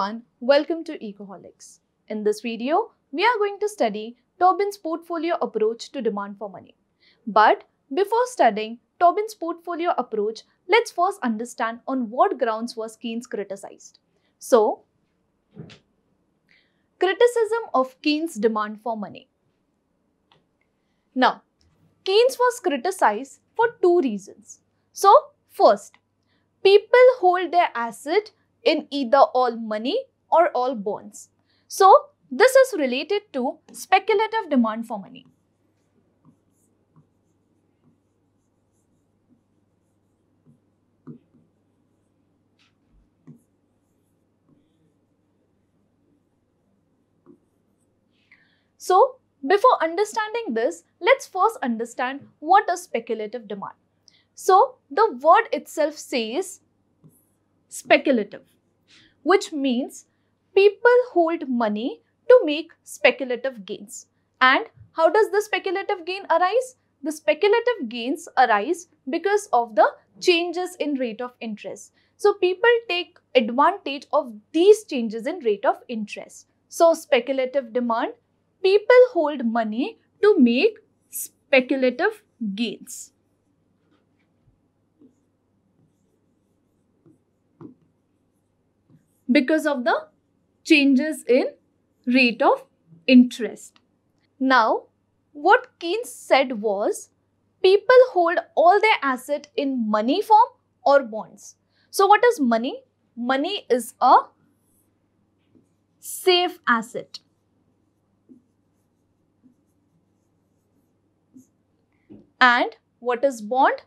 everyone, welcome to Ecoholics. In this video, we are going to study Tobin's portfolio approach to demand for money. But before studying Tobin's portfolio approach, let's first understand on what grounds was Keynes criticized. So, criticism of Keynes' demand for money. Now, Keynes was criticized for two reasons. So, first, people hold their asset in either all money or all bonds. So this is related to speculative demand for money. So before understanding this, let's first understand what is speculative demand. So the word itself says speculative which means people hold money to make speculative gains. And how does the speculative gain arise? The speculative gains arise because of the changes in rate of interest. So people take advantage of these changes in rate of interest. So speculative demand, people hold money to make speculative gains. because of the changes in rate of interest. Now, what Keynes said was people hold all their asset in money form or bonds. So, what is money? Money is a safe asset. And what is bond?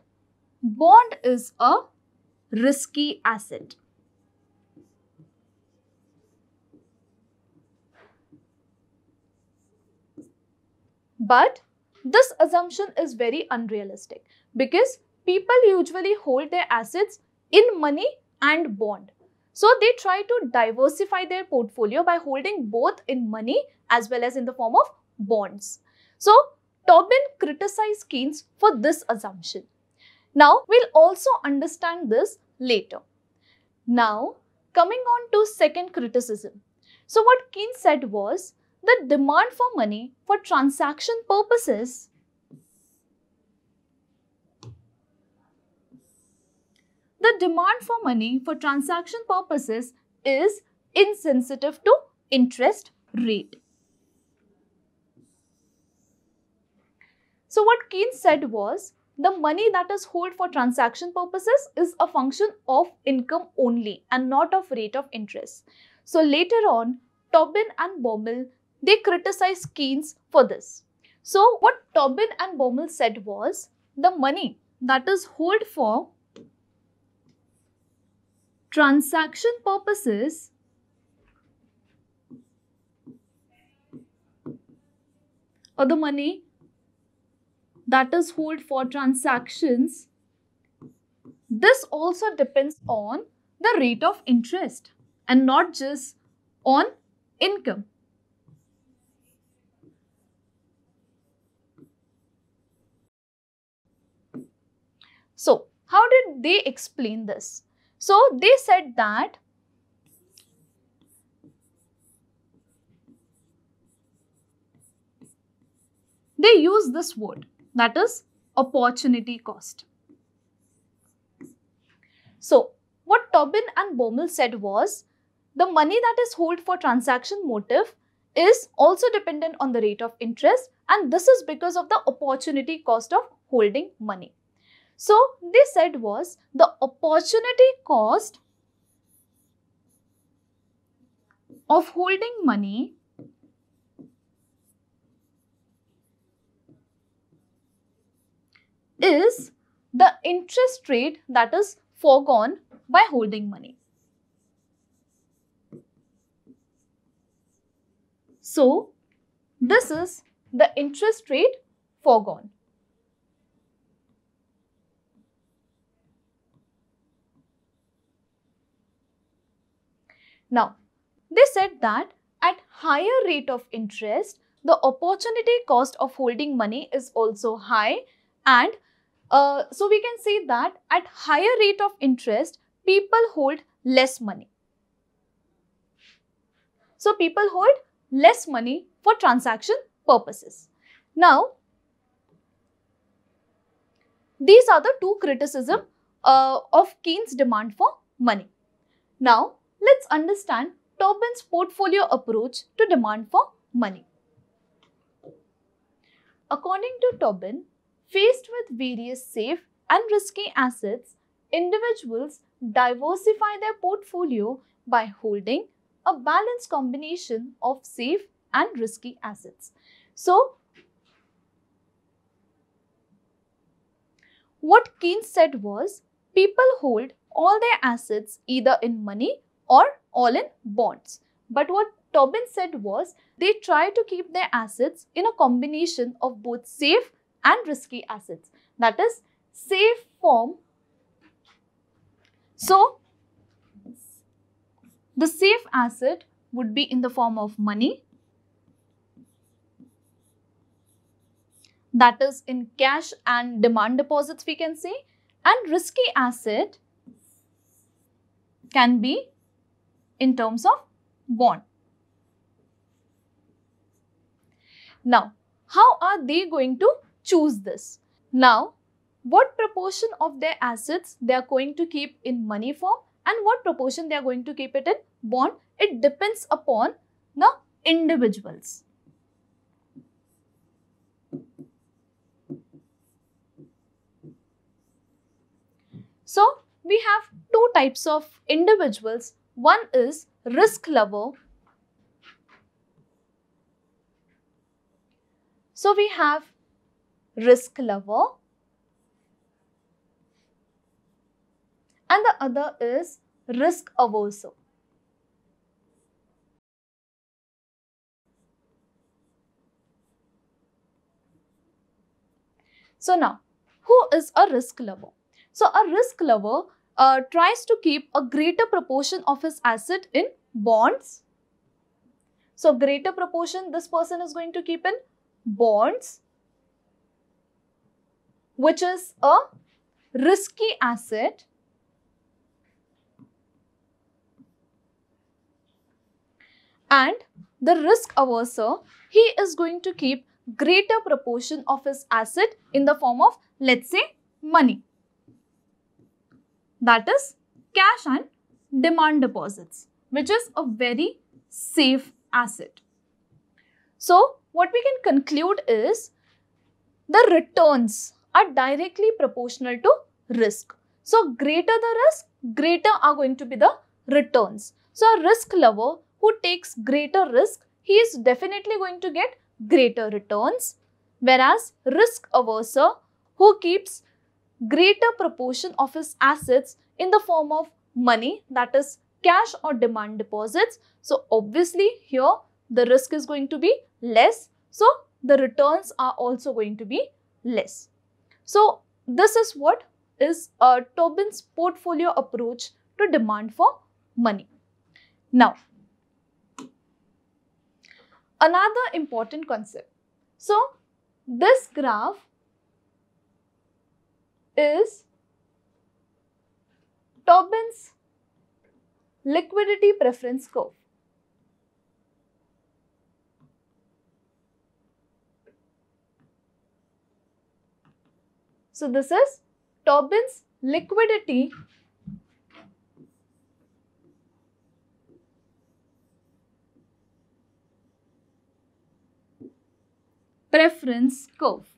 Bond is a risky asset. But this assumption is very unrealistic because people usually hold their assets in money and bond. So they try to diversify their portfolio by holding both in money as well as in the form of bonds. So Tobin criticized Keynes for this assumption. Now we'll also understand this later. Now coming on to second criticism. So what Keynes said was the demand for money for transaction purposes. The demand for money for transaction purposes is insensitive to interest rate. So what Keynes said was, the money that is held for transaction purposes is a function of income only and not of rate of interest. So later on, Tobin and Baumel they criticized Keynes for this. So what Tobin and Bommel said was the money that is held for transaction purposes or the money that is held for transactions this also depends on the rate of interest and not just on income So, how did they explain this? So, they said that they use this word that is opportunity cost. So, what Tobin and Bommel said was the money that is held for transaction motive is also dependent on the rate of interest and this is because of the opportunity cost of holding money. So, they said was the opportunity cost of holding money is the interest rate that is foregone by holding money. So, this is the interest rate foregone. Now, they said that at higher rate of interest, the opportunity cost of holding money is also high and uh, so we can say that at higher rate of interest, people hold less money. So people hold less money for transaction purposes. Now, these are the two criticism uh, of Keynes' demand for money. Now, let's understand Tobin's portfolio approach to demand for money. According to Tobin, faced with various safe and risky assets, individuals diversify their portfolio by holding a balanced combination of safe and risky assets. So, what Keynes said was, people hold all their assets either in money or all in bonds. But what Tobin said was they try to keep their assets in a combination of both safe and risky assets. That is, safe form. So, the safe asset would be in the form of money that is in cash and demand deposits we can say and risky asset can be in terms of bond. Now, how are they going to choose this? Now, what proportion of their assets they are going to keep in money form and what proportion they are going to keep it in bond, it depends upon the individuals. So, we have two types of individuals one is risk lover. So we have risk lover and the other is risk averse. So now, who is a risk lover? So a risk lover uh, tries to keep a greater proportion of his asset in bonds. So greater proportion this person is going to keep in bonds which is a risky asset and the risk averser he is going to keep greater proportion of his asset in the form of let's say money that is cash and demand deposits, which is a very safe asset. So, what we can conclude is the returns are directly proportional to risk. So, greater the risk, greater are going to be the returns. So, a risk lover who takes greater risk, he is definitely going to get greater returns. Whereas, risk averser who keeps greater proportion of his assets in the form of money that is cash or demand deposits. So obviously here the risk is going to be less. So the returns are also going to be less. So this is what is uh, Tobin's portfolio approach to demand for money. Now, another important concept. So this graph is Tobin's liquidity preference curve. So, this is Tobin's liquidity preference curve.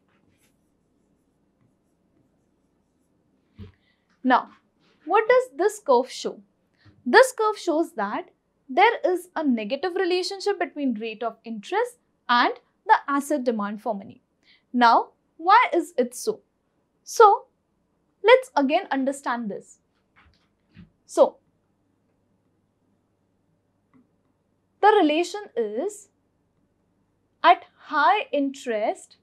Now, what does this curve show? This curve shows that there is a negative relationship between rate of interest and the asset demand for money. Now, why is it so? So, let's again understand this. So, the relation is at high interest,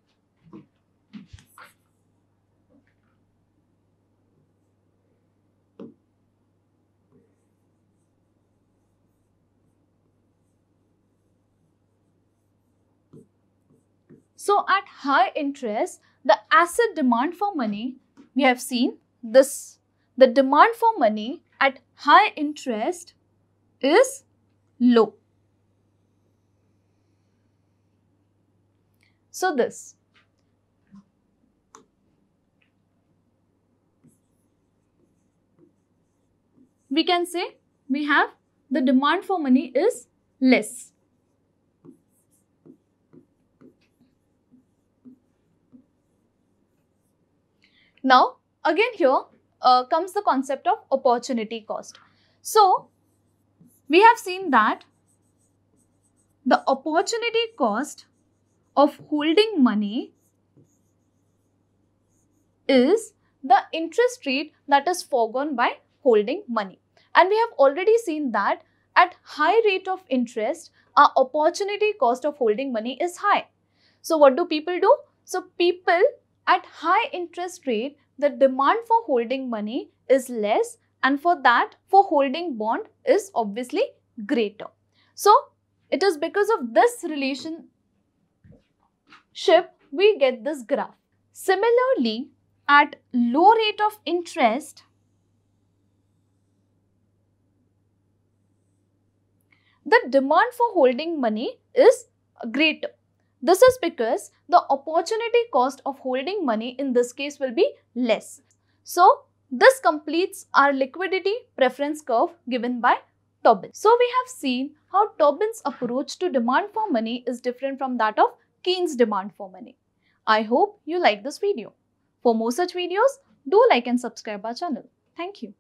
So at high interest, the asset demand for money, we have seen this. The demand for money at high interest is low. So this. We can say we have the demand for money is less. Now, again here uh, comes the concept of opportunity cost. So, we have seen that the opportunity cost of holding money is the interest rate that is foregone by holding money. And we have already seen that at high rate of interest, our opportunity cost of holding money is high. So what do people do? So people at high interest rate, the demand for holding money is less and for that for holding bond is obviously greater. So it is because of this relationship we get this graph. Similarly, at low rate of interest, the demand for holding money is greater. This is because the opportunity cost of holding money in this case will be less. So this completes our liquidity preference curve given by Tobin. So we have seen how Tobin's approach to demand for money is different from that of Keynes' demand for money. I hope you like this video. For more such videos, do like and subscribe our channel. Thank you.